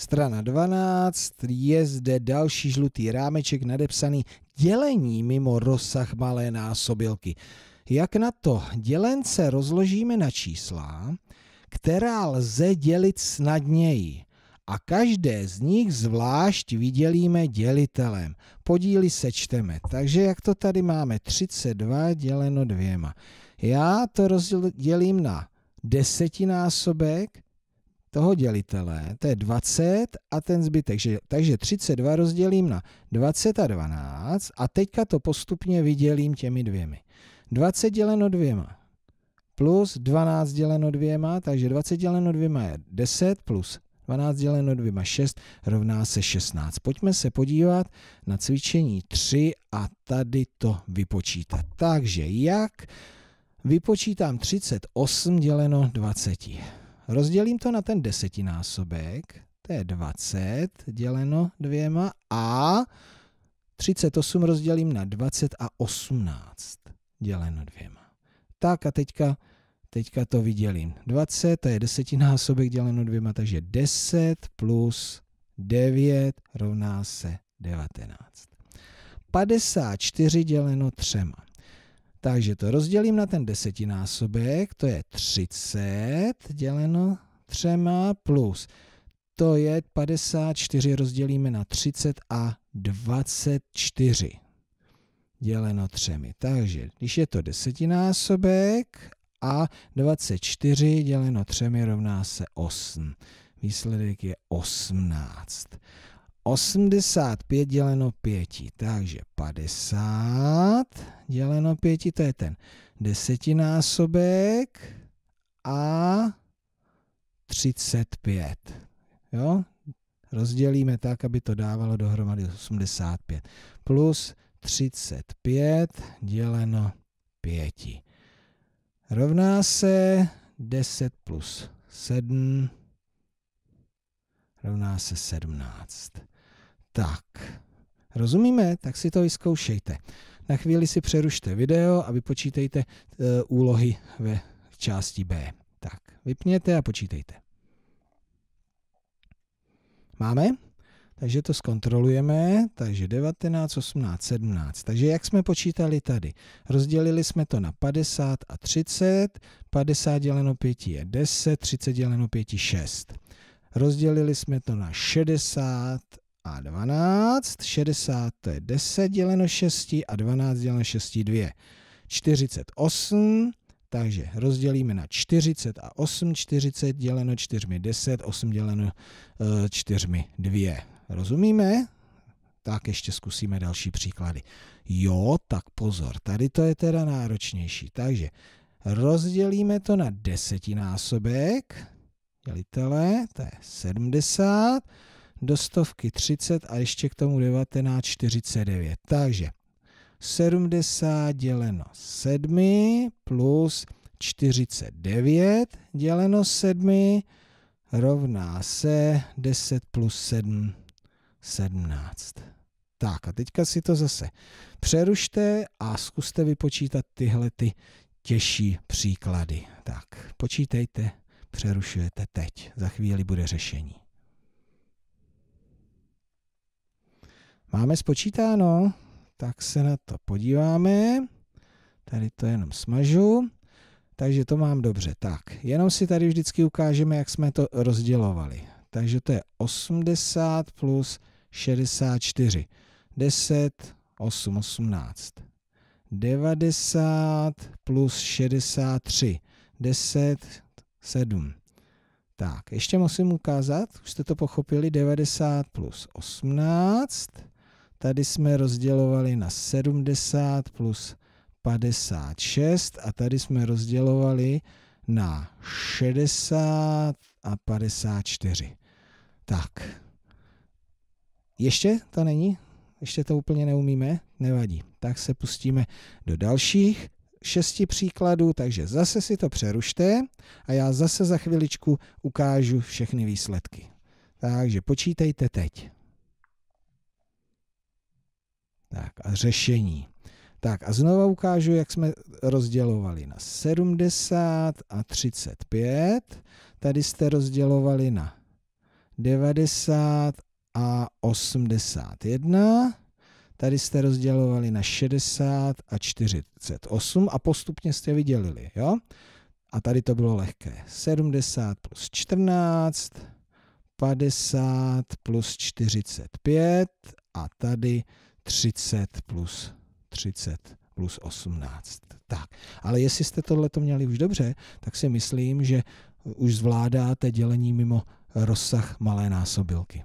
Strana 12, je zde další žlutý rámeček nadepsaný dělení mimo rozsah malé násobilky. Jak na to dělence rozložíme na čísla, která lze dělit snadněji a každé z nich zvlášť vydělíme dělitelem. Podíly sečteme. Takže jak to tady máme? 32 děleno dvěma. Já to rozdělím na desetinásobek, toho dělitele, to je 20 a ten zbytek. Že, takže 32 rozdělím na 20 a 12 a teďka to postupně vydělím těmi dvěmi. 20 děleno dvěma plus 12 děleno dvěma, takže 20 děleno dvěma je 10 plus 12 děleno dvěma 6 rovná se 16. Pojďme se podívat na cvičení 3 a tady to vypočítat. Takže jak vypočítám 38 děleno 20? Rozdělím to na ten desetinásobek, to je 20 děleno dvěma a 38 rozdělím na 20 a 18 děleno dvěma. Tak a teďka, teďka to vydělím. 20, to je desetinásobek děleno dvěma, takže 10 plus 9 rovná se 19. 54 děleno třema. Takže to rozdělím na ten desetinásobek, to je 30 děleno třema plus. To je 54 rozdělíme na 30 a 24 děleno třemi. Takže když je to desetinásobek a 24 děleno třemi rovná se 8. Výsledek je 18. 85 děleno 5, takže 50 děleno 5, to je ten desetinásobek a 35. Jo? Rozdělíme tak, aby to dávalo dohromady 85. Plus 35 děleno 5. Rovná se 10 plus 7 rovná se 17. Tak, rozumíme? Tak si to vyzkoušejte. Na chvíli si přerušte video a vypočítejte e, úlohy ve části B. Tak, vypněte a počítejte. Máme? Takže to zkontrolujeme, takže 19, 18, 17. Takže jak jsme počítali tady? Rozdělili jsme to na 50 a 30, 50 děleno 5 je 10, 30 děleno 5 je 6. Rozdělili jsme to na 60 a 12. 60 to je 10 děleno 6 a 12 děleno 6 2. 48, takže rozdělíme na 40 a 8. 40 děleno 4 10, 8 děleno 4 eh, 2. Rozumíme? Tak ještě zkusíme další příklady. Jo, tak pozor, tady to je teda náročnější. Takže rozdělíme to na desetinásobek, dělitele, to je 70, do stovky 30 a ještě k tomu 1949. Takže 70 děleno 7 plus 49 děleno 7 rovná se 10 plus 7, 17. Tak a teďka si to zase přerušte a zkuste vypočítat tyhle ty těžší příklady. Tak, počítejte přerušujete teď. Za chvíli bude řešení. Máme spočítáno, tak se na to podíváme. Tady to jenom smažu. Takže to mám dobře. Tak, jenom si tady vždycky ukážeme, jak jsme to rozdělovali. Takže to je 80 plus 64. 10, 8, 18. 90 plus 63. 10, 7. Tak, ještě musím ukázat, už jste to pochopili, 90 plus 18. Tady jsme rozdělovali na 70 plus 56 a tady jsme rozdělovali na 60 a 54. Tak, ještě to není? Ještě to úplně neumíme? Nevadí. Tak se pustíme do dalších šesti příkladů, takže zase si to přerušte a já zase za chviličku ukážu všechny výsledky. Takže počítejte teď. Tak a řešení. Tak a znova ukážu, jak jsme rozdělovali na 70 a 35. Tady jste rozdělovali na 90 a 81. Tady jste rozdělovali na 60 a 48 a postupně jste vydělili, jo? A tady to bylo lehké. 70 plus 14, 50 plus 45 a tady 30 plus 30 plus 18. Tak, ale jestli jste tohle to měli už dobře, tak si myslím, že už zvládáte dělení mimo rozsah malé násobilky.